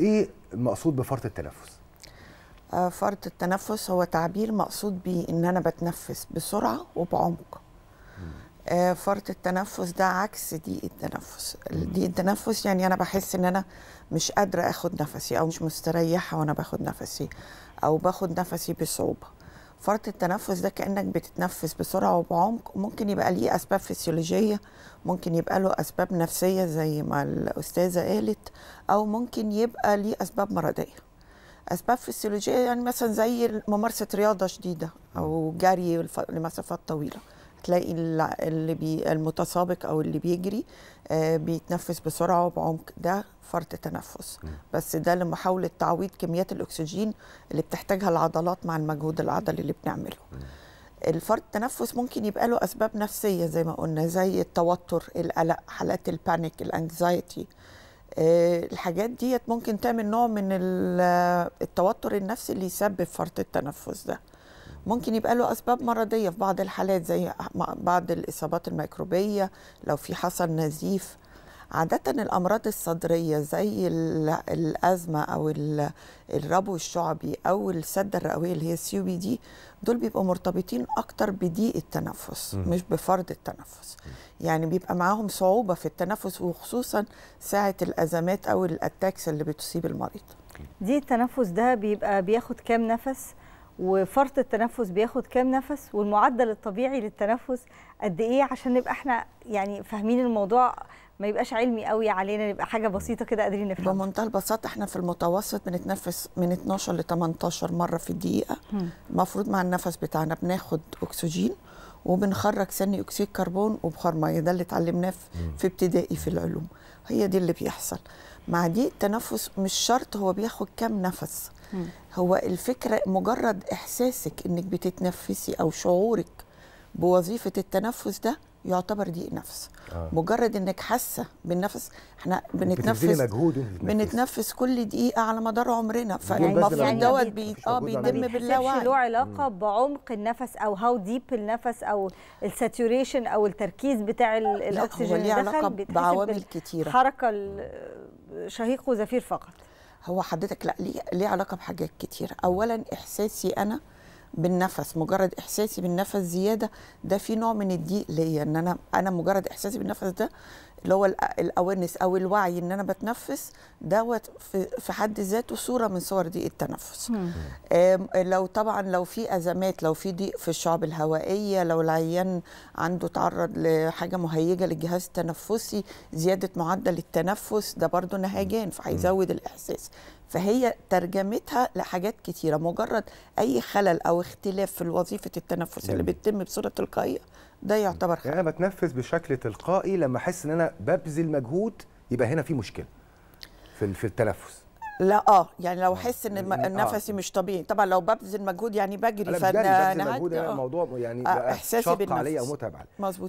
ايه المقصود بفرط التنفس آه، فرط التنفس هو تعبير مقصود بيه ان انا بتنفس بسرعه وبعمق آه، فرط التنفس ده عكس ضيق التنفس ضيق التنفس يعني انا بحس ان انا مش قادره اخد نفسي او مش مستريحه وانا باخد نفسي او باخد نفسي بصعوبه فرط التنفس ده كانك بتتنفس بسرعه وبعمق ممكن يبقى ليه اسباب فسيولوجيه ممكن يبقى له اسباب نفسيه زي ما الاستاذه قالت او ممكن يبقى ليه اسباب مرضيه اسباب فسيولوجيه يعني مثلا زي ممارسه رياضه شديده او جري لمسافات طويله تلاقي اللي بي المتسابق او اللي بيجري آه، بيتنفس بسرعه وبعمق ده فرط تنفس بس ده لمحاوله تعويض كميات الاكسجين اللي بتحتاجها العضلات مع المجهود العضلي اللي بنعمله الفرط التنفس ممكن يبقى له اسباب نفسيه زي ما قلنا زي التوتر القلق حالات البانيك الانكزايتي آه، الحاجات ديت ممكن تعمل نوع من التوتر النفسي اللي يسبب فرط التنفس ده ممكن يبقى له أسباب مرضية في بعض الحالات زي بعض الإصابات الميكروبية لو في حصل نزيف عادة الأمراض الصدرية زي الأزمة أو الربو الشعبي أو السدة الرئوية اللي هي السيو بي دي دول بيبقوا مرتبطين أكتر بضيق التنفس مش بفرط التنفس يعني بيبقى معاهم صعوبة في التنفس وخصوصا ساعة الأزمات أو الأتاكس اللي بتصيب المريض ضيق التنفس ده بيبقى بياخد كام نفس وفرط التنفس بياخد كام نفس والمعدل الطبيعي للتنفس قد ايه عشان نبقى احنا يعني فاهمين الموضوع ما يبقاش علمي قوي علينا نبقى حاجه بسيطه كده قادرين نفهمها بمنتهى البساطه احنا في المتوسط بنتنفس من 12 ل 18 مره في الدقيقه المفروض مع النفس بتاعنا بناخد اكسجين وبنخرج ثاني اكسيد كربون وبخار ميه ده اللي اتعلمناه في ابتدائي في العلوم هي دي اللي بيحصل مع دي التنفس مش شرط هو بياخد كام نفس هو الفكره مجرد احساسك انك بتتنفسي او شعورك بوظيفه التنفس ده يعتبر ضيق نفس آه. مجرد انك حاسه بالنفس احنا يعني بنتنفس مجهود بنتنفس كل دقيقه على مدار عمرنا فالمفروض يعني دوت بي... اه بيتم باللاوعي له علاقه مم. بعمق النفس او هاو ديب النفس او الساتوريشن او التركيز بتاع الاكسجين اللي علاقه بعوامل كتيره حركه شهيق وزفير فقط هو حضرتك لا ليه ليه علاقه بحاجات كتيره اولا احساسي انا بالنفس مجرد احساسي بالنفس زياده ده في نوع من الضيق ليا ان انا انا مجرد احساسي بالنفس ده اللي هو الاويرنس او الوعي ان انا بتنفس دوت في حد ذاته صوره من صور ضيق التنفس لو طبعا لو في ازمات لو في ضيق في الشعب الهوائيه لو العيان عنده تعرض لحاجه مهيجه للجهاز التنفسي زياده معدل التنفس ده برضه نهجان فهيزود الاحساس فهي ترجمتها لحاجات كتيره مجرد اي خلل او اختلاف في وظيفه التنفس اللي بتتم بصوره تلقائيه ده يعتبر خلل يعني انا بتنفس بشكل تلقائي لما احس ان انا ببذل مجهود يبقى هنا في مشكله في في التنفس لا اه يعني لو آه. احس ان آه. نفسي مش طبيعي طبعا لو ببذل مجهود يعني بجري فانا بجري ببذل مجهود آه. الموضوع يعني آه احساسي بالنفس عليا او متعب عليا مظبوط